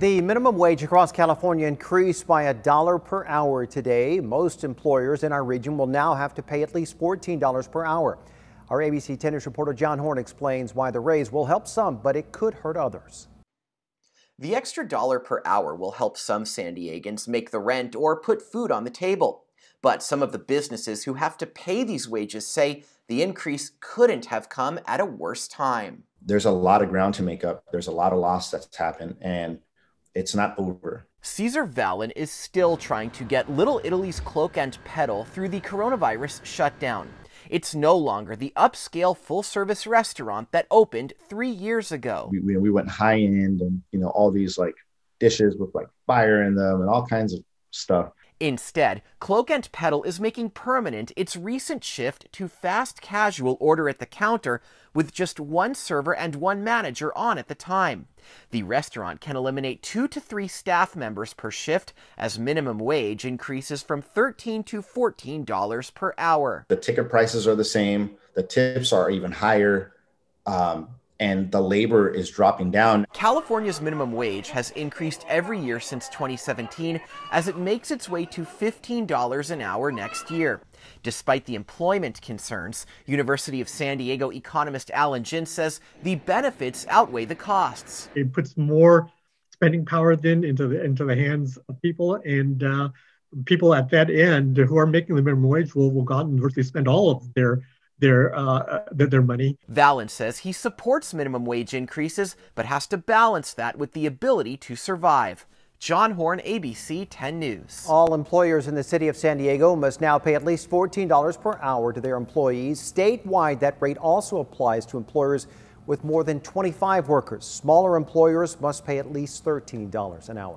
The minimum wage across California increased by a dollar per hour today. Most employers in our region will now have to pay at least $14 per hour. Our ABC 10 News reporter John Horn explains why the raise will help some, but it could hurt others. The extra dollar per hour will help some San Diegans make the rent or put food on the table. But some of the businesses who have to pay these wages say the increase couldn't have come at a worse time. There's a lot of ground to make up. There's a lot of loss that's happened. And it's not over. Caesar Valen is still trying to get Little Italy's cloak and pedal through the coronavirus shutdown. It's no longer the upscale full-service restaurant that opened three years ago. We, we, we went high-end and, you know, all these, like, dishes with, like, fire in them and all kinds of stuff. Instead, Cloak and Pedal is making permanent its recent shift to fast casual order at the counter with just one server and one manager on at the time. The restaurant can eliminate two to three staff members per shift as minimum wage increases from $13 to $14 per hour. The ticket prices are the same, the tips are even higher. Um, and the labor is dropping down. California's minimum wage has increased every year since 2017 as it makes its way to $15 an hour next year. Despite the employment concerns, University of San Diego economist Alan Jin says the benefits outweigh the costs. It puts more spending power then into the, into the hands of people and uh, people at that end who are making the minimum wage will, will go out and virtually spend all of their their uh, their, money. Valen says he supports minimum wage increases, but has to balance that with the ability to survive. John Horn, ABC 10 News. All employers in the city of San Diego must now pay at least $14 per hour to their employees. Statewide, that rate also applies to employers with more than 25 workers. Smaller employers must pay at least $13 an hour.